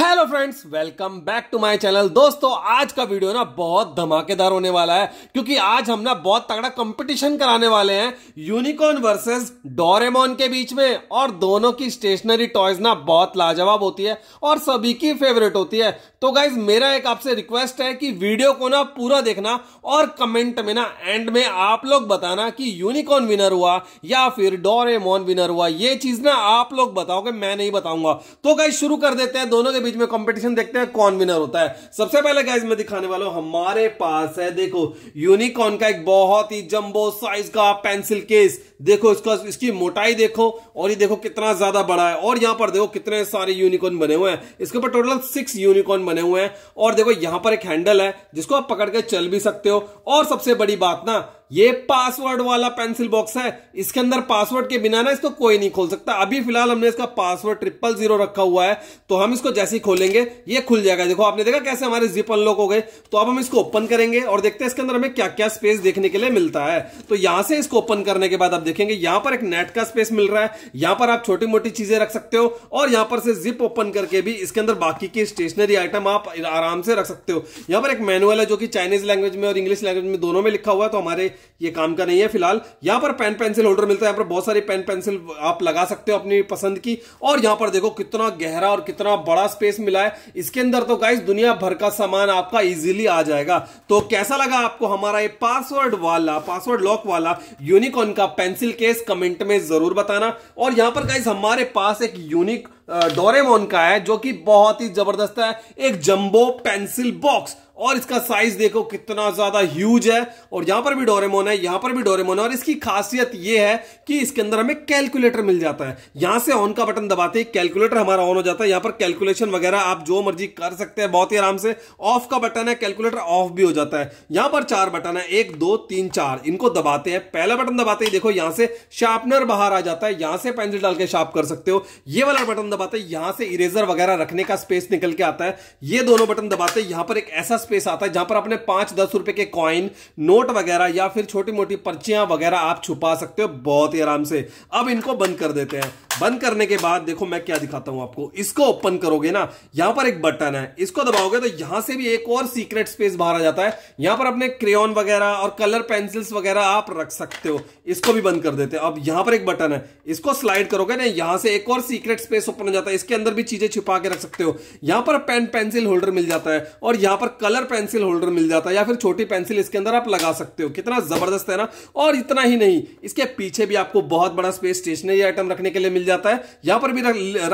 hello friends welcome back to my channel दोस्तों आज का वीडियो ना बहुत धमाकेदार होने वाला है क्योंकि आज हम ना बहुत तगड़ा कंपटीशन कराने वाले हैं यूनिकॉर्न वर्सेस डोरेमोन के बीच में और दोनों की स्टेशनरी टॉयज ना बहुत लाजवाब होती है और सभी की फेवरेट होती है तो गाइज मेरा एक आपसे रिक्वेस्ट है कि वीडियो को ना पूरा देखना और कमेंट में ना एंड में आप लोग बताना कि यूनिकॉर्न विनर हुआ या फिर डोरेमोन विनर हुआ ये चीज ना आप लोग बताओगे मैं नहीं बताऊंगा तो गाइज शुरू कर देते हैं दोनों के बीच में कॉम्पिटिशन देखते हैं कौन विनर होता है सबसे पहले गाइज मैं दिखाने वाला हूं हमारे पास है देखो यूनिकॉर्न का एक बहुत ही जम्बो साइज का पेंसिल केस देखो इसका इसकी मोटाई देखो और ये देखो कितना ज्यादा बड़ा है और यहां पर देखो कितने सारे यूनिकॉर्न बने हुए हैं इसके ऊपर टोटल सिक्स यूनिकॉर्न बने हुए हैं और देखो यहां पर एक हैंडल है जिसको आप पकड़ के चल भी सकते हो और सबसे बड़ी बात ना ये पासवर्ड वाला पेंसिल बॉक्स है इसके अंदर पासवर्ड के बिना ना इसको कोई नहीं खोल सकता अभी फिलहाल हमने इसका पासवर्ड ट्रिपल जीरो रखा हुआ है तो हम इसको जैसे ही खोलेंगे ये खुल जाएगा देखो आपने देखा कैसे हमारे जिप अनलॉक हो गए तो अब हम इसको ओपन करेंगे और देखते हैं इसके अंदर हमें क्या क्या स्पेस देखने के लिए मिलता है तो यहां से इसको ओपन करने के बाद आप देखेंगे यहां पर एक नेट का स्पेस मिल रहा है यहां पर आप छोटी मोटी चीजें रख सकते हो और यहां पर से जिप ओपन करके भी इसके अंदर बाकी के स्टेशनरी आइटम आप आराम से रख सकते हो यहां पर एक मैनुअल है जो कि चाइनीज लैंग्वेज में और इंग्लिश लैंग्वेज में दोनों में लिखा हुआ है तो हमारे ये काम का नहीं है फिलहाल यहाँ पर पेन पेंसिल होल्डर मिलता है यहाँ पर बहुत सारी पेन पेंसिल आप लगा सकते हो अपनी पसंद की और यहाँ पर देखो कितना गहरा और कितना बड़ा स्पेस मिला है इसके अंदर तो गाइस दुनिया भर का सामान आपका इजीली आ जाएगा तो कैसा लगा आपको हमारा ये पासवर्ड वाला पासवर्ड लॉक वाला यूनिकॉन का पेंसिल केस कमेंट में जरूर बताना और यहाँ पर गाइज हमारे पास एक यूनिक डोरेमोन का है जो कि बहुत ही जबरदस्त है एक जंबो पेंसिल बॉक्स और इसका साइज देखो कितना ज्यादा ह्यूज है और यहां पर भी डोरेमोन है यहां पर भी डोरेमोन है और इसकी खासियत यह है कि इसके अंदर हमें कैलकुलेटर मिल जाता है यहां से ऑन का बटन दबाते ही कैलकुलेटर हमारा ऑन हो जाता है यहां पर कैलकुलेशन वगैरह आप जो मर्जी कर सकते हैं बहुत ही आराम से ऑफ का बटन है कैलकुलेटर ऑफ भी हो जाता है यहां पर चार बटन है एक दो तीन चार इनको दबाते हैं पहला बटन दबाते ही देखो यहां से शार्पनर बाहर आ जाता है यहां से पेंसिल डाल के शार्प कर सकते हो ये वाला बटन दबाते यहां से इरेजर वगैरह रखने का स्पेस निकल के आता है ये दोनों बटन दबाते यहां पर एक ऐसा स्पेस आता है जहां पर अपने पांच दस रुपए के कॉइन नोट वगैरह या फिर छोटी मोटी पर्चियां वगैरह आप छुपा सकते हो बहुत ही आराम से अब इनको बंद कर देते हैं बंद करने के बाद देखो मैं क्या दिखाता हूं आपको इसको ओपन करोगे ना यहां पर एक बटन है इसको दबाओगे तो यहां से भी एक और सीक्रेट स्पेस बाहर आ जाता है यहां पर अपने क्रेन वगैरह और कलर पेंसिल्स वगैरह आप रख सकते हो इसको भी बंद कर देते हैं अब यहां पर एक बटन है इसको स्लाइड करोगे ना यहां से एक और सीक्रेट स्पेस ओपन हो जाता है इसके अंदर भी चीजें छिपा के रख सकते हो यहां पर पेन पेंसिल होल्डर मिल जाता है और यहां पर कलर कलर पेंसिल होल्डर मिल जाता है या फिर छोटी पेंसिल इसके अंदर आप लगा सकते हो कितना ज़बरदस्त है ना और इतना ही नहीं इसके पीछे भी आपको बहुत बड़ा स्पेस स्टेशनरी आइटम रखने के लिए मिल जाता है यहां पर भी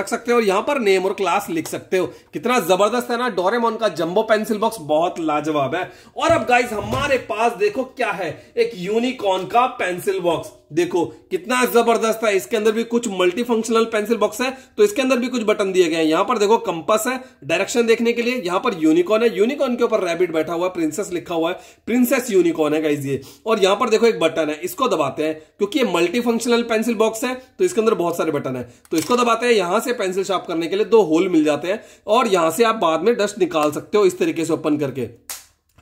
रख सकते हो और यहां पर नेम और क्लास लिख सकते हो कितना ज़बरदस्त है ना डोरेमोन का जम्बो पेंसिल बॉक्स बहुत लाजवाब है और अब गाइज हमारे पास देखो क्या है एक यूनिकॉन का पेंसिल बॉक्स देखो कितना जबरदस्त है इसके अंदर भी कुछ मल्टी फंक्शनल पेंसिल बॉक्स है तो इसके अंदर भी कुछ बटन दिए गए हैं यहां पर देखो कंपास है डायरेक्शन देखने के लिए यहां पर यूनिकॉर्न है यूनिकॉर्न के ऊपर रैबिट बैठा हुआ है प्रिंसेस लिखा हुआ है प्रिंसेस यूनिकॉर्न है गाइस ये और यहां पर देखो एक बटन है इसको दबाते हैं क्योंकि ये मल्टी फंक्शनल पेंसिल बॉक्स है तो इसके अंदर बहुत सारे बटन है तो इसको दबाते हैं यहां से पेंसिल शार्प करने के लिए दो होल मिल जाते हैं और यहां से आप बाद में डस्ट निकाल सकते हो इस तरीके से ओपन करके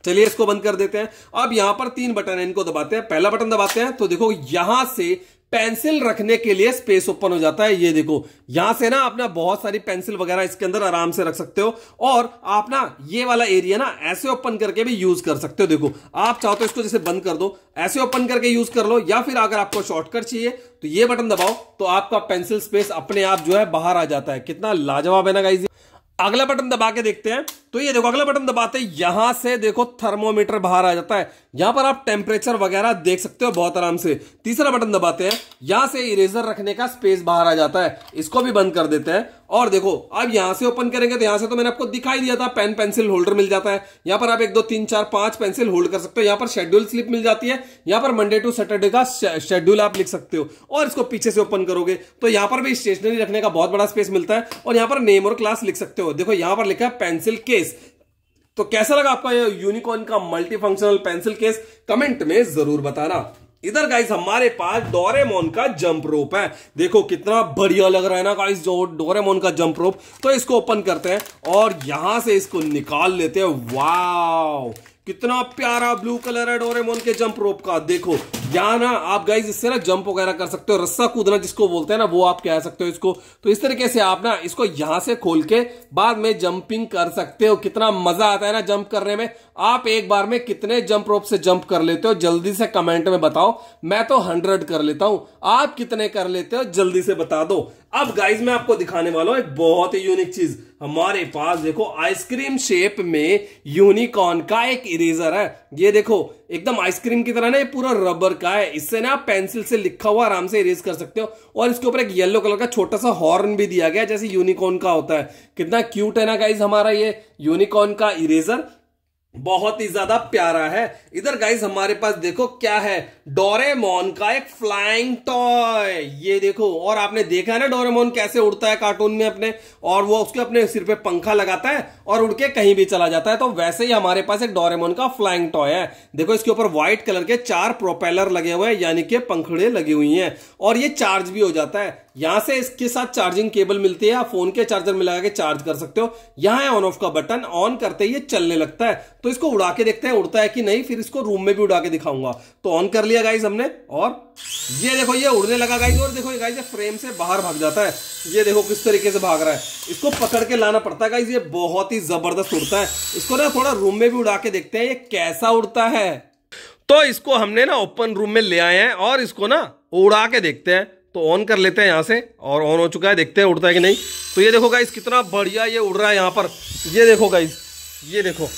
चलिए इसको बंद कर देते हैं अब यहां पर तीन बटन है इनको दबाते हैं पहला बटन दबाते हैं तो देखो यहां से पेंसिल रखने के लिए स्पेस ओपन हो जाता है ये देखो यहां से ना आप ना बहुत सारी पेंसिल वगैरह इसके अंदर आराम से रख सकते हो और आप ना ये वाला एरिया ना ऐसे ओपन करके भी यूज कर सकते हो देखो आप चाहो तो इसको जैसे बंद कर दो ऐसे ओपन करके यूज कर लो या फिर अगर आपको शॉर्टकट चाहिए तो ये बटन दबाओ तो आपका पेंसिल स्पेस अपने आप जो है बाहर आ जाता है कितना लाजवाब है ना गाइजी अगला बटन दबा के देखते हैं तो ये देखो अगला बटन दबाते हैं यहां से देखो थर्मोमीटर बाहर आ जाता है यहां पर आप टेम्परेचर वगैरह देख सकते हो बहुत आराम से तीसरा बटन दबाते हैं यहां से इरेजर रखने का स्पेस बाहर आ जाता है इसको भी बंद कर देते हैं और देखो अब यहां से ओपन करेंगे तो यहां से तो मैंने आपको दिखाई दिया था पेन पेंसिल होल्डर मिल जाता है यहां पर आप एक दो तीन चार पांच पेंसिल होल्ड कर सकते हो यहां पर शेड्यूल स्लिप मिल जाती है यहां पर मंडे टू सैटरडे का शेड्यूल आप लिख सकते हो और इसको पीछे से ओपन करोगे तो यहां पर भी स्टेशनरी रखने का बहुत बड़ा स्पेस मिलता है और यहां पर नेम और क्लास लिख सकते हो देखो यहां पर लिखा है पेंसिल केस केस तो कैसा लगा आपका यह यूनिकॉर्न का multi functional pencil case comment में जरूर बताना इधर गाइस हमारे पास डोरेमोन का जंप रोप है देखो कितना बढ़िया लग रहा है ना गाइस जो डोरेमोन का जंप रोप तो इसको ओपन करते हैं और यहां से इसको निकाल लेते हैं वाव कितना प्यारा ब्लू कलर है डोरेमोन के जंप रोप का देखो यहाँ ना आप गाइज इससे ना जंप वगैरह कर सकते हो रस्सा कूदना जिसको बोलते हैं ना वो आप कह सकते हो इसको तो इस तरीके से आप ना इसको यहां से खोल के बाद में जंपिंग कर सकते हो कितना मजा आता है ना जंप करने में आप एक बार में कितने जंप रोप से जंप कर लेते हो जल्दी से कमेंट में बताओ मैं तो हंड्रेड कर लेता हूं आप कितने कर लेते हो जल्दी से बता दो अब गाइज मैं आपको दिखाने वाला हूं एक बहुत ही यूनिक चीज हमारे पास देखो आइसक्रीम शेप में यूनिकॉर्न का एक इरेजर है ये देखो एकदम आइसक्रीम की तरह ना ये पूरा रबर का है इससे ना आप पेंसिल से लिखा हुआ आराम से इरेज कर सकते हो और इसके ऊपर एक येलो कलर का छोटा सा हॉर्न भी दिया गया जैसे यूनिकॉर्न का होता है कितना क्यूट है ना गाइज हमारा ये यूनिकॉर्न का इरेजर बहुत ही ज्यादा प्यारा है इधर गाइस हमारे पास देखो क्या है डोरेमोन का एक फ्लाइंग टॉय ये देखो और आपने देखा है ना डोरेमोन कैसे उड़ता है कार्टून में अपने और वो उसके अपने सिर पे पंखा लगाता है और उड़ के कहीं भी चला जाता है तो वैसे ही हमारे पास एक डोरेमोन का फ्लाइंग टॉय है देखो इसके ऊपर व्हाइट कलर के चार प्रोपेलर लगे हुए हैं यानी कि पंखड़े लगी हुई है और ये चार्ज भी हो जाता है यहां से इसके साथ चार्जिंग केबल मिलती है आप फोन के चार्जर में लगा के चार्ज कर सकते हो यहां है ऑन ऑफ का बटन ऑन करते ही ये चलने लगता है तो इसको उड़ा के देखते हैं उड़ता है कि नहीं फिर इसको रूम में भी उड़ा के दिखाऊंगा तो ऑन कर लिया गाइज हमने और ये देखो ये उड़ने लगा गाइज और देखो गाइज फ्रेम से बाहर भाग जाता है ये देखो किस तरीके से भाग रहा है इसको पकड़ के लाना पड़ता है गाइज ये बहुत ही जबरदस्त उड़ता है इसको ना थोड़ा रूम में भी उड़ा के देखते हैं ये कैसा उड़ता है तो इसको हमने ना ओपन रूम में ले आए हैं और इसको ना उड़ा के देखते हैं तो ऑन कर लेते हैं यहाँ से और ऑन हो चुका है देखते हैं उड़ता है कि नहीं तो ये देखो गाइस कितना बढ़िया ये उड़ रहा है यहाँ पर ये देखो गाइस ये देखो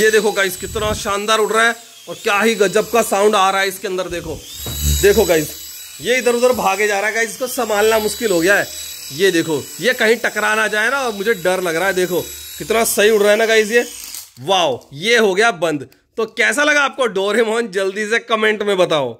ये देखो गाइस कितना शानदार उड़ रहा है और क्या ही गजब का साउंड आ रहा है इसके अंदर देखो देखो गाइस ये इधर उधर भागे जा रहा है गाइस इसको संभालना मुश्किल हो गया है ये देखो ये कहीं टकरा ना जाए ना और मुझे डर लग रहा है देखो कितना सही उड़ रहा है ना गाइस ये वाओ ये हो गया बंद तो कैसा लगा आपको डोरेमोन जल्दी से कमेंट में बताओ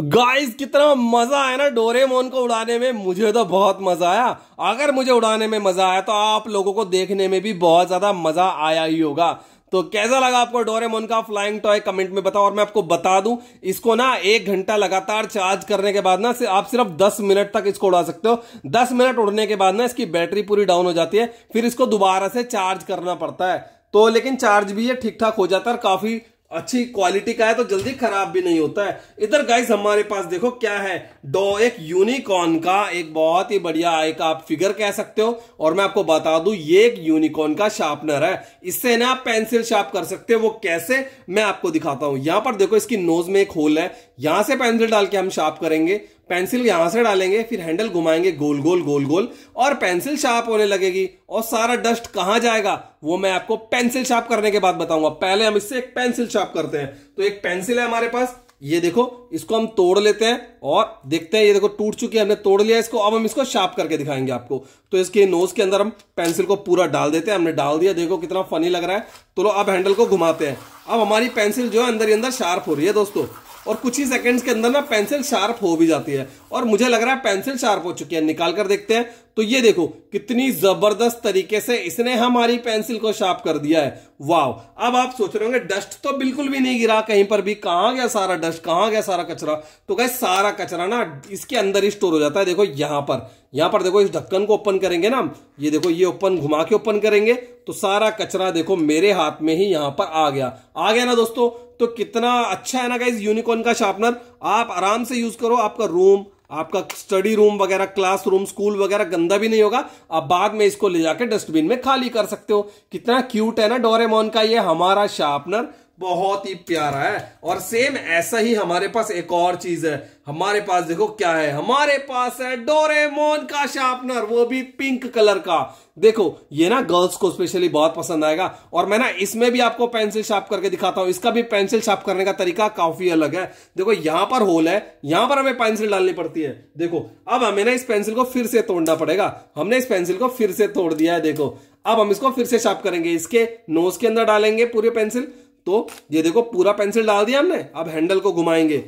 गाइस कितना मजा आया ना डोरेमोन को उड़ाने में मुझे तो बहुत मजा आया अगर मुझे उड़ाने में मजा आया तो आप लोगों को देखने में भी बहुत ज्यादा मजा आया ही होगा तो कैसा लगा आपको डोरेमोन का फ्लाइंग टॉय कमेंट में बताओ और मैं आपको बता दूं इसको ना एक घंटा लगातार चार्ज करने के बाद ना आप सिर्फ 10 मिनट तक इसको उड़ा सकते हो 10 मिनट उड़ने के बाद ना इसकी बैटरी पूरी डाउन हो जाती है फिर इसको दोबारा से चार्ज करना पड़ता है तो लेकिन चार्ज भी ये ठीक ठाक हो जाता है और काफी अच्छी क्वालिटी का है तो जल्दी खराब भी नहीं होता है इधर गाइस हमारे पास देखो क्या है डो एक यूनिकॉर्न का एक बहुत ही बढ़िया एक आप फिगर कह सकते हो और मैं आपको बता दूं ये एक यूनिकॉर्न का शार्पनर है इससे ना आप पेंसिल शार्प कर सकते हो वो कैसे मैं आपको दिखाता हूं यहां पर देखो इसकी नोज में एक होल है यहां से पेंसिल डाल के हम शार्प करेंगे पेंसिल यहां से डालेंगे फिर हैंडल घुमाएंगे गोल गोल गोल गोल और पेंसिल शार्प होने लगेगी और सारा डस्ट कहां जाएगा वो मैं आपको पेंसिल शार्प करने के बाद बताऊंगा पहले हम इससे एक पेंसिल शार्प करते हैं तो एक पेंसिल है हमारे पास ये देखो इसको हम तोड़ लेते हैं और देखते हैं ये देखो टूट चुकी है हमने तोड़ लिया इसको अब हम इसको शार्प करके दिखाएंगे आपको तो इसके नोज के अंदर हम पेंसिल को पूरा डाल देते हैं हमने डाल दिया देखो कितना फनी लग रहा है तो लो अब हैंडल को घुमाते हैं अब हमारी पेंसिल जो है अंदर ही अंदर शार्प हो रही है दोस्तों और कुछ ही सेकंड्स के अंदर ना पेंसिल शार्प हो भी जाती है और मुझे लग रहा है पेंसिल शार्प हो चुकी है निकाल कर देखते हैं तो ये देखो कितनी जबरदस्त तरीके से इसने हमारी पेंसिल को शार्प कर दिया है वाव अब आप सोच रहे होंगे डस्ट तो बिल्कुल भी नहीं गिरा कहीं पर भी कहां गया सारा डस्ट कहां गया सारा कचरा तो गए सारा कचरा ना इसके अंदर ही स्टोर हो जाता है देखो यहां पर यहां पर देखो इस ढक्कन को ओपन करेंगे ना ये देखो ये ओपन घुमा के ओपन करेंगे तो सारा कचरा देखो मेरे हाथ में ही यहां पर आ गया आ गया ना दोस्तों तो कितना अच्छा है ना गाइज यूनिकॉर्न का शार्पनर आप आराम से यूज करो आपका रूम आपका स्टडी रूम वगैरह क्लास रूम स्कूल वगैरह गंदा भी नहीं होगा आप बाद में इसको ले जाकर डस्टबिन में खाली कर सकते हो कितना क्यूट है ना डोरेमोन का ये हमारा शार्पनर बहुत ही प्यारा है और सेम ऐसा ही हमारे पास एक और चीज है हमारे पास देखो क्या है हमारे पास है डोरेमोन का शार्पनर वो भी पिंक कलर का देखो ये ना गर्ल्स को स्पेशली बहुत पसंद आएगा और मैं ना इसमें भी आपको पेंसिल शार्प करके दिखाता हूं इसका भी पेंसिल शार्प करने का तरीका काफी अलग है देखो यहां पर होल है यहां पर हमें पेंसिल डालनी पड़ती है देखो अब हमें ना इस पेंसिल को फिर से तोड़ना पड़ेगा हमने इस पेंसिल को फिर से तोड़ दिया है देखो अब हम इसको फिर से शार्प करेंगे इसके नोज के अंदर डालेंगे पूरी पेंसिल तो ये देखो पूरा पेंसिल डाल दिया हमने अब हैंडल को घुमाएंगे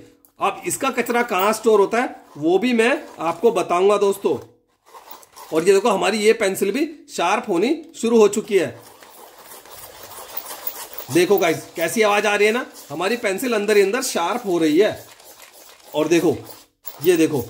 अब इसका कचरा कहाँ स्टोर होता है वो भी मैं आपको बताऊंगा दोस्तों और ये देखो हमारी ये पेंसिल भी शार्प होनी शुरू हो चुकी है देखो गाइस कैसी आवाज आ रही है ना हमारी पेंसिल अंदर ही अंदर शार्प हो रही है और देखो ये देखो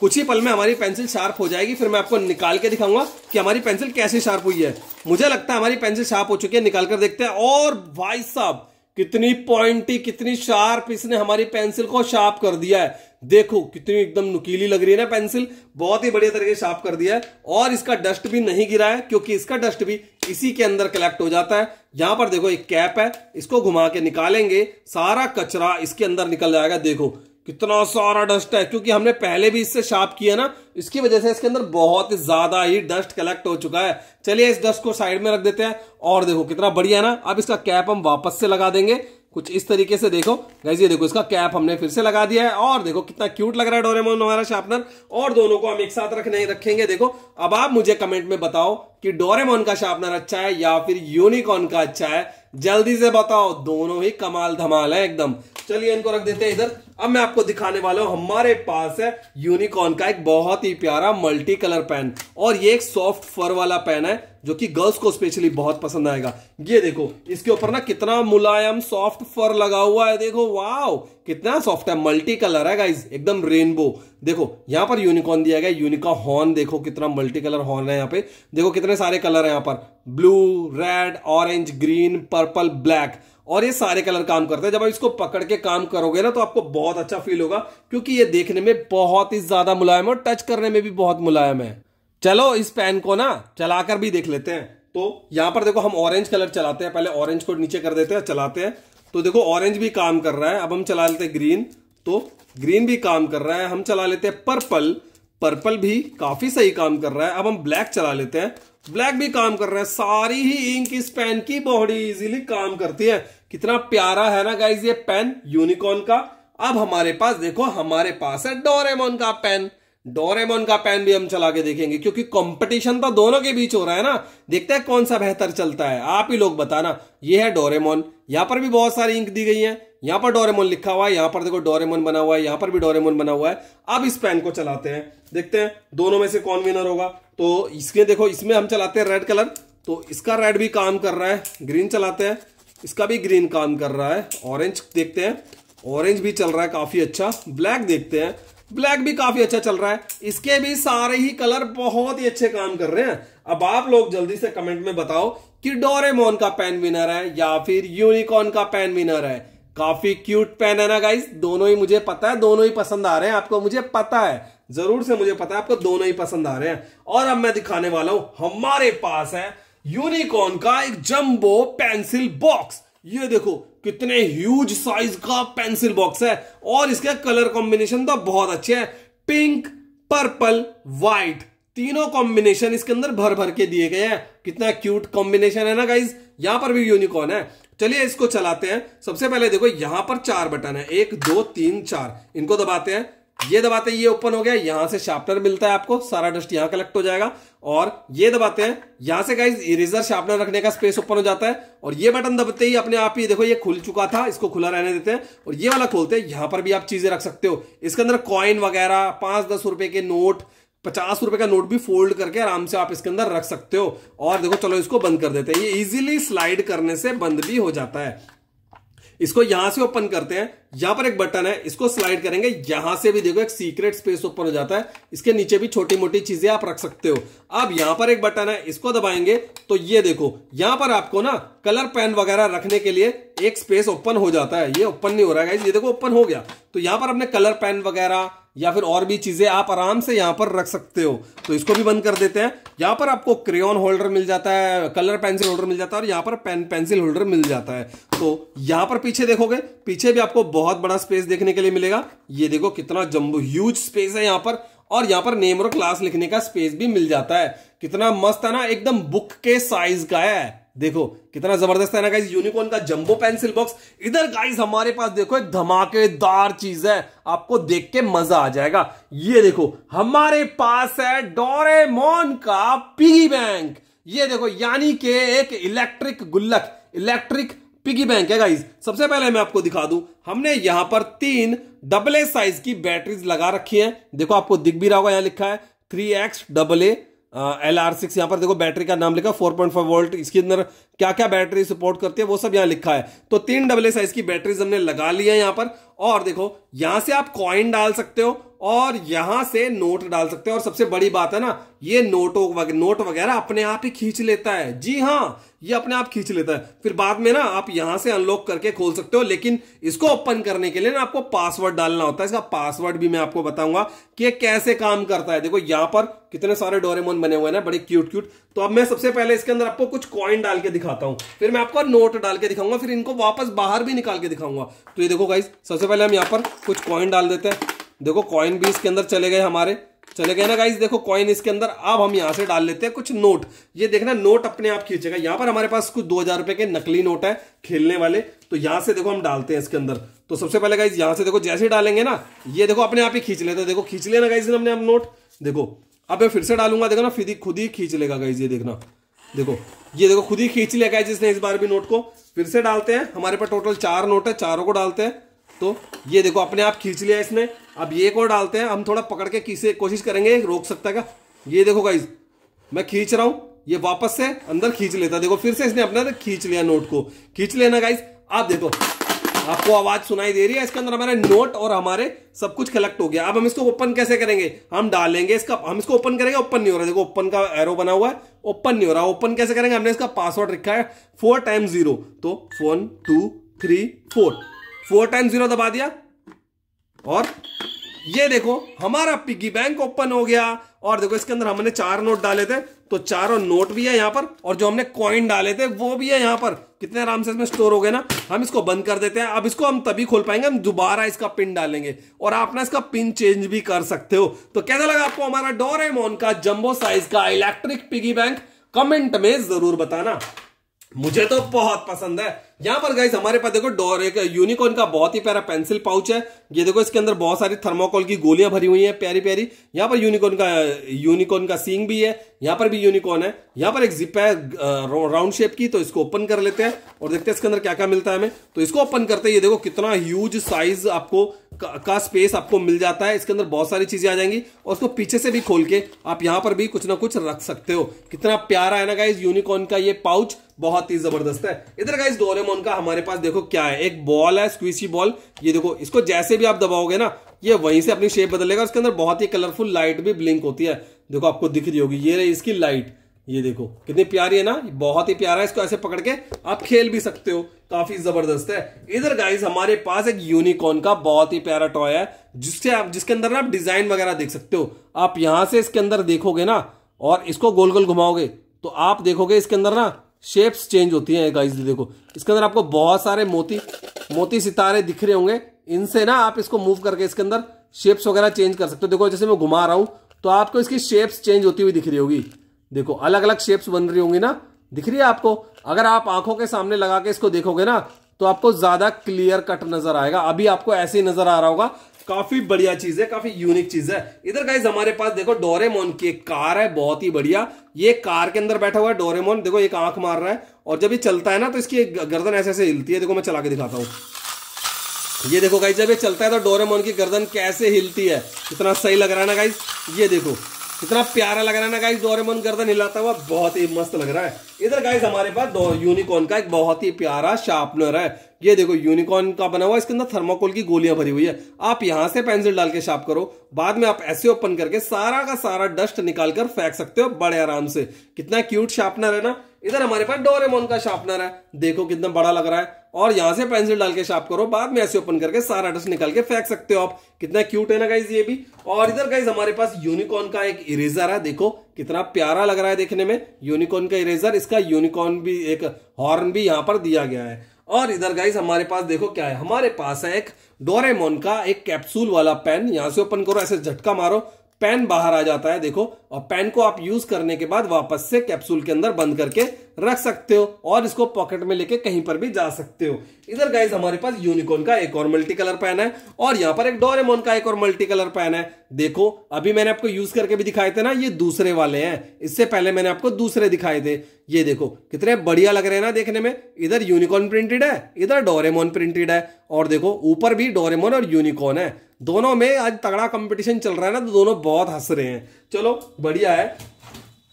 कुछ ही पल में हमारी पेंसिल शार्प हो जाएगी फिर मैं आपको निकाल के दिखाऊंगा कि हमारी पेंसिल कैसे शार्प हुई है मुझे लगता है हमारी पेंसिल शार्प हो चुकी है निकाल कर देखते हैं और भाई साहब कितनी पॉइंटी कितनी शार्प इसने हमारी पेंसिल को शार्प कर दिया है देखो कितनी एकदम नुकीली लग रही है ना पेंसिल बहुत ही बढ़िया तरीके से शार्प कर दिया है और इसका डस्ट भी नहीं गिरा है क्योंकि इसका डस्ट भी इसी के अंदर कलेक्ट हो जाता है यहां पर देखो एक कैप है इसको घुमा के निकालेंगे सारा कचरा इसके अंदर निकल जाएगा देखो कितना सारा डस्ट है क्योंकि हमने पहले भी इससे शार्प किया ना इसकी वजह से इसके अंदर बहुत ही ज्यादा ही डस्ट कलेक्ट हो चुका है चलिए इस डस्ट को साइड में रख देते हैं और देखो कितना बढ़िया है ना अब इसका कैप हम वापस से लगा देंगे कुछ इस तरीके से देखो गैस ये देखो इसका कैप हमने फिर से लगा दिया है और देखो कितना क्यूट लग रहा है डोरेमोन हमारा शार्पनर और दोनों को हम एक साथ रखने रखेंगे देखो अब आप मुझे कमेंट में बताओ कि डोरेमोन का शार्पनर अच्छा है या फिर यूनिकॉर्न का अच्छा है जल्दी से बताओ दोनों ही कमाल धमाल है एकदम चलिए इनको रख देते हैं इधर अब मैं आपको दिखाने वाला हूं हमारे पास है यूनिकॉर्न का एक बहुत ही प्यारा मल्टी कलर पेन और ये एक सॉफ्ट फर वाला पेन है जो कि गर्ल्स को स्पेशली बहुत पसंद आएगा ये देखो इसके ऊपर ना कितना मुलायम सॉफ्ट फर लगा हुआ है देखो वाओ कितना सॉफ्ट है मल्टी कलर है गाइज एकदम रेनबो देखो यहां पर यूनिकॉर्न दिया गया यूनिका हॉर्न देखो कितना मल्टी कलर हॉर्न है यहाँ पे देखो कितने सारे कलर है यहाँ पर blue red orange green purple black और ये सारे कलर काम करते हैं जब आप इसको पकड़ के काम करोगे ना तो आपको बहुत अच्छा फील होगा क्योंकि ये देखने में बहुत ही ज्यादा मुलायम है और टच करने में भी बहुत मुलायम है चलो इस पेन को ना चलाकर भी देख लेते हैं तो यहां पर देखो हम ऑरेंज कलर चलाते हैं पहले ऑरेंज को नीचे कर देते हैं चलाते हैं तो देखो ऑरेंज भी काम कर रहा है अब हम चला लेते हैं ग्रीन तो ग्रीन भी काम कर रहा है हम चला लेते हैं पर्पल पर्पल भी काफी सही काम कर रहा है अब हम ब्लैक चला लेते हैं ब्लैक भी काम कर रहा है सारी ही इंक इस पेन की बॉडी इजीली काम करती है कितना प्यारा है ना गाइज ये पेन यूनिकॉर्न का अब हमारे पास देखो हमारे पास है डोरेमोन का पेन डोरेमोन का पेन भी हम चला के देखेंगे क्योंकि कंपटीशन तो दोनों के बीच हो रहा है ना देखते हैं कौन सा बेहतर चलता है आप ही लोग बताना ये है डोरेमोन यहां पर भी बहुत सारी इंक दी गई है यहां पर डोरेमोन लिखा हुआ है यहां पर देखो डोरेमोन बना हुआ है यहां पर भी डोरेमोन बना हुआ है अब इस पेन को चलाते हैं देखते हैं दोनों में से कौन विनर होगा तो इसके देखो इसमें हम चलाते हैं रेड कलर तो इसका रेड भी काम कर रहा है ग्रीन चलाते हैं इसका भी ग्रीन काम कर रहा है ऑरेंज देखते हैं ऑरेंज भी चल रहा है काफी अच्छा ब्लैक देखते हैं ब्लैक भी काफी अच्छा चल रहा है इसके भी सारे ही कलर बहुत ही अच्छे काम कर रहे हैं अब आप लोग जल्दी से कमेंट में बताओ कि डोरेमोन का पेन विनर है या फिर यूनिकॉर्न का पेन विनर है काफी क्यूट पेन है ना गाइस दोनों ही मुझे पता है दोनों ही पसंद आ रहे हैं आपको मुझे पता है जरूर से मुझे पता है आपको दोनों ही पसंद आ रहे हैं और अब मैं दिखाने वाला हूं हमारे पास है यूनिकॉर्न का एक जंबो पेंसिल बॉक्स ये देखो कितने ह्यूज साइज का पेंसिल बॉक्स है और इसके कलर कॉम्बिनेशन तो बहुत अच्छे हैं पिंक पर्पल व्हाइट तीनों कॉम्बिनेशन इसके अंदर भर भर के दिए गए हैं कितना क्यूट कॉम्बिनेशन है ना गाइज यहां पर भी यूनिकॉर्न है चलिए इसको चलाते हैं सबसे पहले देखो यहां पर चार बटन है एक दो तीन चार इनको दबाते हैं ये दबाते हैं ये ओपन हो गया यहां से शार्पनर मिलता है आपको सारा डस्ट यहां कलेक्ट हो जाएगा और ये दबाते हैं यहां से गाइज इरेजर शार्पनर रखने का स्पेस ओपन हो जाता है और ये बटन दबते ही अपने आप ही देखो ये खुल चुका था इसको खुला रहने देते हैं और ये वाला खोलते हैं यहां पर भी आप चीजें रख सकते हो इसके अंदर कॉइन वगैरह पांच दस रुपए के नोट पचास रुपए का नोट भी फोल्ड करके आराम से आप इसके अंदर रख सकते हो और देखो चलो इसको बंद कर देते हैं ये इजीली स्लाइड करने से बंद भी हो जाता है इसको यहां से ओपन करते हैं यहां पर एक बटन है इसको स्लाइड करेंगे यहां से भी देखो एक सीक्रेट स्पेस ओपन हो जाता है इसके नीचे भी छोटी मोटी चीजें आप रख सकते हो अब यहां पर एक बटन है इसको दबाएंगे तो ये देखो यहां पर आपको ना कलर पेन वगैरह रखने के लिए एक स्पेस ओपन हो जाता है ये ओपन नहीं हो रहा है ये देखो ओपन हो गया तो यहां पर अपने कलर पेन वगैरह या फिर और भी चीज़ें आप आराम से यहां पर रख सकते हो तो इसको भी बंद कर देते हैं यहां पर आपको क्रेन होल्डर मिल जाता है कलर पेंसिल होल्डर मिल जाता है और यहाँ पर पेन पेंसिल होल्डर मिल जाता है तो यहां पर पीछे देखोगे पीछे भी आपको बहुत बड़ा स्पेस देखने के लिए मिलेगा ये देखो कितना जम्बो ह्यूज स्पेस है यहां पर और यहां पर नेम और क्लास लिखने का स्पेस भी मिल जाता है कितना मस्त है ना एकदम बुक के साइज का है देखो कितना जबरदस्त है ना गाइज यूनिकॉर्न का जंबो पेंसिल बॉक्स इधर गाइज हमारे पास देखो एक धमाकेदार चीज है आपको देख के मजा आ जाएगा ये देखो हमारे पास है डोरेमोन का पिगी बैंक ये देखो यानी के एक इलेक्ट्रिक गुल्लक इलेक्ट्रिक पिगी बैंक है गाइज सबसे पहले मैं आपको दिखा दू हमने यहां पर तीन डबल ए साइज की बैटरीज लगा रखी है देखो आपको दिख भी रहा होगा यहां लिखा है three X double A L R six यहाँ पर देखो बैटरी का नाम लिखा फोर पॉइंट फाइव वोल्ट इसके अंदर क्या क्या बैटरी सपोर्ट करती है वो सब यहाँ लिखा है तो तीन डबल साइज की बैटरीज हमने लगा ली है यहाँ पर और देखो यहाँ से आप कॉइन डाल सकते हो और यहां से नोट डाल सकते हैं और सबसे बड़ी बात है ना ये नोटों वग, नोट वगैरह अपने आप ही खींच लेता है जी हाँ ये अपने आप खींच लेता है फिर बाद में ना आप यहां से अनलॉक करके खोल सकते हो लेकिन इसको ओपन करने के लिए ना आपको पासवर्ड डालना होता है इसका पासवर्ड भी मैं आपको बताऊंगा कि कैसे काम करता है देखो यहां पर कितने सारे डोरेमोन बने हुए हैं ना बड़े क्यूट क्यूट तो अब मैं सबसे पहले इसके अंदर आपको कुछ कॉइन डाल के दिखाता हूं फिर मैं आपको नोट डाल के दिखाऊंगा फिर इनको वापस बाहर भी निकाल के दिखाऊंगा तो ये देखो गाइज सबसे पहले हम यहाँ पर कुछ कॉइन डाल देते हैं देखो कॉइन भी इसके अंदर चले गए हमारे चले गए ना गाइस देखो कॉइन इसके अंदर अब हम यहां से डाल लेते हैं कुछ नोट ये देखना नोट अपने आप खींचेगा यहां पर हमारे पास कुछ दो हजार रुपए के नकली नोट है खेलने वाले तो यहां से देखो हम डालते हैं इसके अंदर तो सबसे पहले गाइज यहां से देखो जैसे डालेंगे ना ये देखो अपने आप ही खींच लेते देखो खींच लेना गाइज हमने हम नोट देखो अब मैं फिर से डालूंगा देखो ना फिर खुद ही खींच लेगा गाइज ये देखना देखो ये देखो खुद ही खींच लिया जिसने इस बार भी नोट को फिर से डालते हैं हमारे पास टोटल चार नोट है चारों को डालते हैं तो ये देखो अपने आप खींच लिया इसने अब ये को डालते हैं हम थोड़ा पकड़ के किसे कोशिश करेंगे रोक सकता है ये देखो गाइज मैं खींच रहा हूं ये वापस से अंदर खींच लेता देखो फिर से इसने अपना खींच लिया नोट को खींच लेना गाइज आप देखो आपको आवाज सुनाई दे रही है इसके अंदर हमारे नोट और हमारे सब कुछ कलेक्ट हो गया अब हम इसको ओपन कैसे करेंगे हम डालेंगे इसका हम इसको ओपन करेंगे ओपन नहीं हो रहा देखो ओपन का एरो बना हुआ है ओपन नहीं हो रहा ओपन कैसे करेंगे हमने इसका पासवर्ड रखा है फोर टाइम जीरो तो one two three four four time zero दबा दिया और ये देखो हमारा पिगी बैंक ओपन हो गया और देखो इसके अंदर हमने चार नोट डाले थे तो चारों नोट भी है यहां पर और जो हमने कॉइन डाले थे वो भी है यहां पर कितने आराम से इसमें स्टोर हो गए ना हम इसको बंद कर देते हैं अब इसको हम तभी खोल पाएंगे हम दोबारा इसका पिन डालेंगे और आप ना इसका पिन चेंज भी कर सकते हो तो कैसा लगा आपको हमारा डोरेमोन का जम्बो साइज का इलेक्ट्रिक पिगी बैंक कमेंट में जरूर बताना मुझे तो बहुत पसंद है यहाँ पर गाइज हमारे पास देखो डोर एक यूनिकॉर्न का बहुत ही प्यारा पेंसिल पाउच है ये देखो इसके अंदर बहुत सारी थर्मोकोल की गोलियां भरी हुई हैं प्यारी प्यारी यहाँ पर यूनिकॉर्न का यूनिकॉर्न का सींग भी है यहाँ पर भी यूनिकॉर्न है यहाँ पर एक जिप है राउंड शेप की तो इसको ओपन कर लेते हैं और देखते हैं इसके अंदर क्या क्या मिलता है हमें तो इसको ओपन करते हैं ये देखो कितना ह्यूज साइज आपको का, का स्पेस आपको मिल जाता है इसके अंदर बहुत सारी चीज़ें आ जाएंगी और उसको पीछे से भी खोल के आप यहाँ पर भी कुछ ना कुछ रख सकते हो कितना प्यारा है ना गाइज यूनिकॉर्न का ये पाउच बहुत ही जबरदस्त है इधर का इस डोरेमोन का हमारे पास देखो क्या है एक बॉल है स्क्वीसी बॉल ये देखो इसको जैसे भी आप दबाओगे ना ये वहीं से अपनी शेप बदलेगा उसके अंदर बहुत ही कलरफुल लाइट भी ब्लिंक होती है देखो आपको दिख रही होगी ये रही इसकी लाइट ये देखो कितनी प्यारी है ना बहुत ही प्यारा है इसको ऐसे पकड़ के आप खेल भी सकते हो काफी जबरदस्त है इधर गाइस हमारे पास एक यूनिकॉर्न का बहुत ही प्यारा टॉय है जिससे आप जिसके अंदर ना आप डिजाइन वगैरह देख सकते हो आप यहां से इसके अंदर देखोगे ना और इसको गोल गोल घुमाओगे तो आप देखोगे इसके अंदर ना शेप्स चेंज होती है गाइज देखो इसके अंदर आपको बहुत सारे मोती मोती सितारे दिख रहे होंगे इनसे ना आप इसको मूव करके इसके अंदर शेप्स वगैरह चेंज कर सकते हो देखो जैसे मैं घुमा रहा हूं तो आपको इसकी शेप्स चेंज होती हुई दिख रही होगी देखो अलग अलग शेप्स बन रही होंगी ना दिख रही है आपको अगर आप आंखों के सामने लगा के इसको देखोगे ना तो आपको ज्यादा क्लियर कट नजर आएगा अभी आपको ऐसे ही नजर आ रहा होगा काफी बढ़िया चीज है काफी यूनिक चीज है इधर गाइज हमारे पास देखो डोरेमोन की एक कार है बहुत ही बढ़िया ये कार के अंदर बैठा हुआ है डोरेमोन देखो एक आंख मार रहा है और जब ये चलता है ना तो इसकी गर्दन ऐसे ऐसे हिलती है देखो मैं चला के दिखाता हूँ ये देखो गाइज जब ये चलता है तो डोरेमोन की गर्दन कैसे हिलती है इतना सही लग रहा है ना गाइज ये देखो कितना प्यारा लग रहा है ना गाइस डोरेमोन नहीं हिलाता हुआ बहुत ही मस्त लग रहा है इधर गाइस हमारे पास दो यूनिकॉर्न का एक बहुत ही प्यारा शार्पनर है ये देखो यूनिकॉर्न का बना हुआ इसके अंदर थर्माकोल की गोलियां भरी हुई है आप यहां से पेंसिल डाल के शार्प करो बाद में आप ऐसे ओपन करके सारा का सारा डस्ट निकाल कर फेंक सकते हो बड़े आराम से कितना क्यूट शार्पनर है ना इधर हमारे पास डोरेमोन का शार्पनर है देखो कितना बड़ा लग रहा है और यहां से पेंसिल डाल के शार्प करो बाद में ऐसे ओपन करके सारा डस्ट निकाल के फेंक सकते हो आप कितना क्यूट है ना गाइज ये भी और इधर गाइज हमारे पास यूनिकॉर्न का एक इरेजर है देखो कितना प्यारा लग रहा है देखने में यूनिकॉर्न का इरेजर इसका यूनिकॉर्न भी एक हॉर्न भी यहां पर दिया गया है और इधर गाइज हमारे पास देखो क्या है हमारे पास है एक डोरेमोन का एक कैप्सूल वाला पेन यहां से ओपन करो ऐसे झटका मारो पैन बाहर आ जाता है देखो और पैन को आप यूज करने के बाद वापस से कैप्सूल के अंदर बंद करके रख सकते हो और इसको पॉकेट में लेके कहीं पर भी जा सकते हो इधर गाइज हमारे पास यूनिकॉर्न का एक और मल्टी कलर पैन है और यहां पर एक डोरेमोन का एक और मल्टी कलर पैन है देखो अभी मैंने आपको यूज करके भी दिखाए थे ना ये दूसरे वाले हैं इससे पहले मैंने आपको दूसरे दिखाए थे ये देखो कितने बढ़िया लग रहे हैं ना देखने में इधर यूनिकॉर्न प्रिंटेड है इधर डोरेमोन प्रिंटेड है और देखो ऊपर भी डोरेमोन और यूनिकॉर्न है दोनों में आज तगड़ा कॉम्पिटिशन चल रहा है ना तो दोनों बहुत हंस रहे हैं चलो बढ़िया है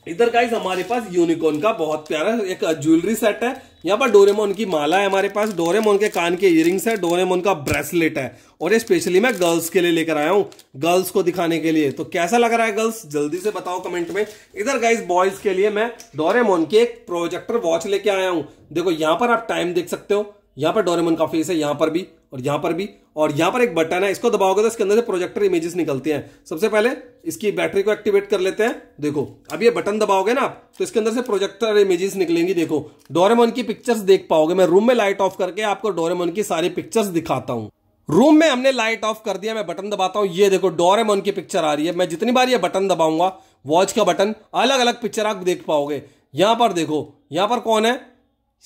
इधर गाइज हमारे पास यूनिकॉर्न का बहुत प्यारा एक ज्वेलरी सेट है यहाँ पर डोरेमोन की माला है हमारे पास डोरेमोन के कान के इयरिंग्स है डोरेमोन का ब्रेसलेट है और ये स्पेशली मैं गर्ल्स के लिए लेकर आया हूँ गर्ल्स को दिखाने के लिए तो कैसा लग रहा है गर्ल्स जल्दी से बताओ कमेंट में इधर गाइज बॉयज के लिए मैं डोरेमोन की एक प्रोजेक्टर वॉच लेके आया हूँ देखो यहाँ पर आप टाइम देख सकते हो यहां पर डोरेमोन का फेस है यहां पर भी और यहां पर भी और यहां पर एक बटन है इसको दबाओगे तो इसके अंदर से प्रोजेक्टर इमेजेस निकलते हैं सबसे पहले इसकी बैटरी को एक्टिवेट कर लेते हैं देखो अब ये बटन दबाओगे ना आप तो इसके अंदर से प्रोजेक्टर इमेजेस निकलेंगी देखो डोरेमोन की पिक्चर्स देख पाओगे मैं रूम में लाइट ऑफ करके आपको डोरेमोन की सारी पिक्चर्स दिखाता हूं रूम में हमने लाइट ऑफ कर दिया मैं बटन दबाता हूं ये देखो डोरेमोन की पिक्चर आ रही है मैं जितनी बार ये बटन दबाऊंगा वॉच का बटन अलग अलग पिक्चर आप देख पाओगे यहां पर देखो यहां पर कौन है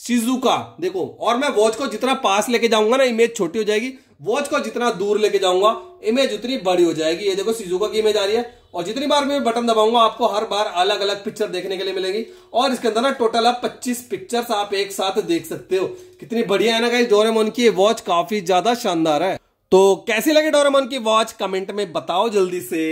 शिजुका देखो और मैं वॉच को जितना पास लेके जाऊंगा ना इमेज छोटी हो जाएगी वॉच को जितना दूर लेके जाऊंगा इमेज उतनी बड़ी हो जाएगी ये देखो शिजुका की इमेज आ रही है और जितनी बार मैं बटन दबाऊंगा आपको हर बार अलग अलग पिक्चर देखने के लिए मिलेगी और इसके अंदर ना टोटल आप 25 पिक्चर्स आप एक साथ देख सकते हो कितनी बढ़िया है ना गाइस डोरेमोन की वॉच काफी ज्यादा शानदार है तो कैसी लगे डोरेमोन की वॉच कमेंट में बताओ जल्दी से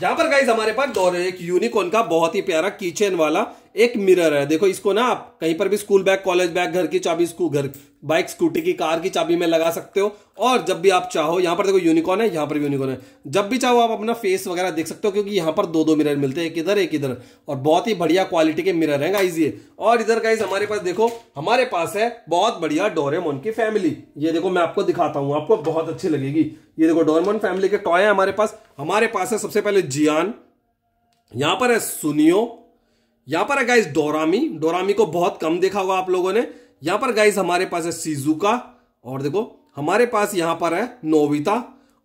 जहां पर गाइज हमारे पास डोरे एक यूनिकॉर्न का बहुत ही प्यारा कीचेन वाला एक मिरर है देखो इसको ना आप कहीं पर भी स्कूल बैग कॉलेज बैग घर की चाबी घर बाइक स्कूटी की कार की चाबी में लगा सकते हो और जब भी आप चाहो यहाँ पर देखो यूनिकॉर्न है यहाँ पर भी यूनिकॉर्न है जब भी चाहो आप अपना फेस वगैरह देख सकते हो क्योंकि यहां पर दो दो मिरर मिलते हैं एक इधर एक इधर और बहुत ही बढ़िया क्वालिटी के मिरर है गाइज ये और इधर गाइज हमारे पास देखो हमारे पास है बहुत बढ़िया डोरेमोन की फैमिली ये देखो मैं आपको दिखाता हूँ आपको बहुत अच्छी लगेगी ये देखो डोरेमोन फैमिली के टॉय है हमारे पास हमारे पास है सबसे पहले जियान यहाँ पर है सुनियो यहां पर है गाइस डोरामी डोरामी को बहुत कम देखा होगा आप लोगों ने यहां पर गाइस हमारे पास है सीजुका और देखो हमारे पास यहां पर है नोविता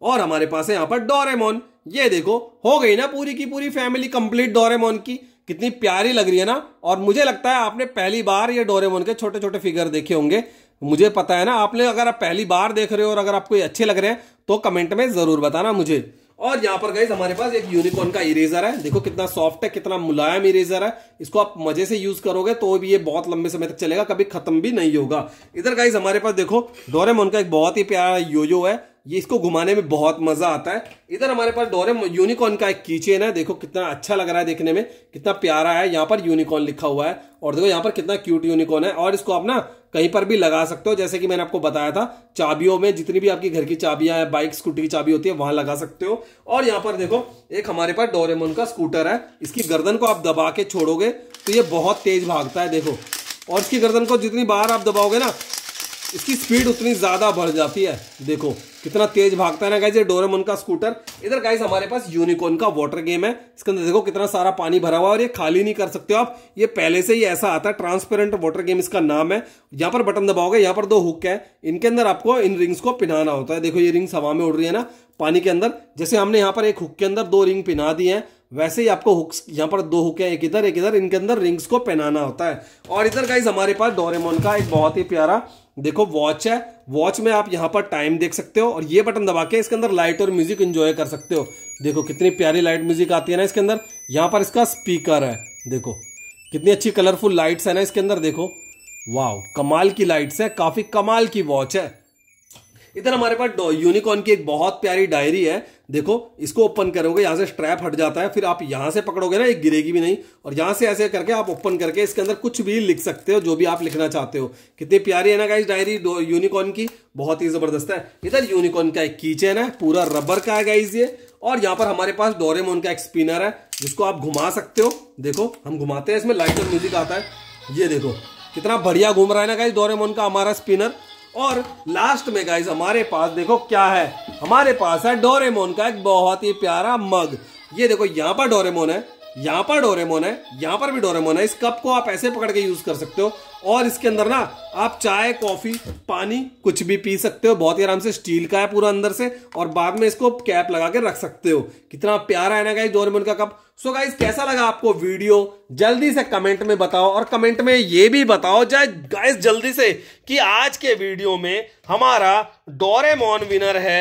और हमारे पास है यहां पर डोरेमोन ये देखो हो गई ना पूरी की पूरी फैमिली कंप्लीट डोरेमोन की कितनी प्यारी लग रही है ना और मुझे लगता है आपने पहली बार ये डोरेमोन के छोटे छोटे फिगर देखे होंगे मुझे पता है ना आपने अगर आप पहली बार देख रहे हो और अगर आपको ये अच्छे लग रहे हैं तो कमेंट में ज़रूर बताना मुझे और यहाँ पर गाइज हमारे पास एक यूनिकॉर्न का इरेजर है देखो कितना सॉफ्ट है कितना मुलायम इरेजर है इसको आप मजे से यूज करोगे तो भी ये बहुत लंबे समय तक चलेगा कभी खत्म भी नहीं होगा इधर गाइज हमारे पास देखो डोरेमोन का एक बहुत ही प्यारा योजो है ये इसको घुमाने में बहुत मजा आता है इधर हमारे पास डोरे यूनिकॉर्न का एक कीचेन है देखो कितना अच्छा लग रहा है देखने में कितना प्यारा है यहाँ पर यूनिकॉर्न लिखा हुआ है और देखो यहाँ पर कितना क्यूट यूनिकॉर्न है और इसको आप ना कहीं पर भी लगा सकते हो जैसे कि मैंने आपको बताया था चाबियों में जितनी भी आपकी घर की चाबियां हैं बाइक स्कूटी की चाबी होती है वहां लगा सकते हो और यहाँ पर देखो एक हमारे पास डोरेमोन का स्कूटर है इसकी गर्दन को आप दबा के छोड़ोगे तो ये बहुत तेज भागता है देखो और इसकी गर्दन को जितनी बार आप दबाओगे ना इसकी स्पीड उतनी ज़्यादा बढ़ जाती है देखो कितना तेज भागता है ना गाइज ये डोरेमोन का स्कूटर इधर गाइज हमारे पास यूनिकॉर्न का वाटर गेम है इसके अंदर देखो कितना सारा पानी भरा हुआ और ये खाली नहीं कर सकते हो आप ये पहले से ही ऐसा आता है ट्रांसपेरेंट वाटर गेम इसका नाम है यहाँ पर बटन दबाओगे यहाँ पर दो हुक है इनके अंदर आपको इन रिंग्स को पिनाना होता है देखो ये रिंग्स हवा में उड़ रही है ना पानी के अंदर जैसे हमने यहाँ पर एक हुक के अंदर दो रिंग पिना दी है वैसे ही आपको हुक्स यहाँ पर दो हुक है एक इधर एक इधर इनके अंदर रिंग्स को पहनाना होता है और इधर गाइज हमारे पास डोरेमोन का एक बहुत ही प्यारा देखो वॉच है वॉच में आप यहाँ पर टाइम देख सकते हो और ये बटन दबा के इसके अंदर लाइट और म्यूजिक इंजॉय कर सकते हो देखो कितनी प्यारी लाइट म्यूजिक आती है ना इसके अंदर यहाँ पर इसका स्पीकर है देखो कितनी अच्छी कलरफुल लाइट्स है ना इसके अंदर देखो वाह कमाल की लाइट्स है काफी कमाल की वॉच है इधर हमारे पास यूनिकॉर्न की एक बहुत प्यारी डायरी है देखो इसको ओपन करोगे यहां से स्ट्रैप हट जाता है फिर आप यहाँ से पकड़ोगे ना एक गिरेगी भी नहीं और यहाँ से ऐसे करके आप ओपन करके इसके अंदर कुछ भी लिख सकते हो जो भी आप लिखना चाहते हो कितनी प्यारी है ना गाइस डायरी यूनिकॉर्न की बहुत ही ज़बरदस्त है इधर यूनिकॉर्न का एक कीचेन है पूरा रबर का है गाइज ये और यहाँ पर हमारे पास डोरेमोन का एक स्पिनर है जिसको आप घुमा सकते हो देखो हम घुमाते हैं इसमें लाइट और म्यूजिक आता है ये देखो कितना बढ़िया घूम रहा है ना गाइज डोरेमोन का हमारा स्पिनर और लास्ट में गाइज हमारे पास देखो क्या है हमारे पास है डोरेमोन का एक बहुत ही प्यारा मग ये देखो यहाँ पर डोरेमोन है यहां पर डोरेमोन है यहां पर भी डोरेमोन है इस कप को आप ऐसे पकड़ के यूज कर सकते हो और इसके अंदर ना आप चाय कॉफी पानी कुछ भी पी सकते हो बहुत ही आराम से स्टील का है पूरा अंदर से और बाद में इसको कैप लगा के रख सकते हो कितना प्यारा है ना गाइस डोरेमोन का कप सो गाइस कैसा लगा आपको वीडियो जल्दी से कमेंट में बताओ और कमेंट में ये भी बताओ जाए गाइस जल्दी से कि आज के वीडियो में हमारा डोरेमोन विनर है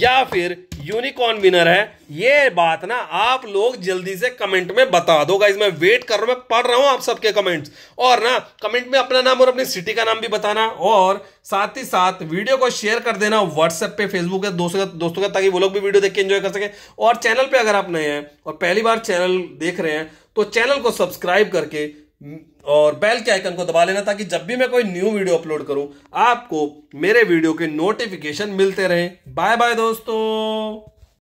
या फिर यूनिकॉर्न विनर है ये बात ना आप लोग जल्दी से कमेंट में बता दो गाइज मैं वेट कर रहा हूं मैं पढ़ रहा हूं आप सबके कमेंट्स और ना कमेंट में अपना नाम और अपनी सिटी का नाम भी बताना और साथ ही साथ वीडियो को शेयर कर देना व्हाट्सएप पे फेसबुक पे दोस्तों का दोस्तों का ताकि वो लोग भी वीडियो देख के एंजॉय कर सके और चैनल पर अगर आप नए हैं और पहली बार चैनल देख रहे हैं तो चैनल को सब्सक्राइब करके और बेल के आइकन को दबा लेना ताकि जब भी मैं कोई न्यू वीडियो अपलोड करूं आपको मेरे वीडियो के नोटिफिकेशन मिलते रहें बाय बाय दोस्तों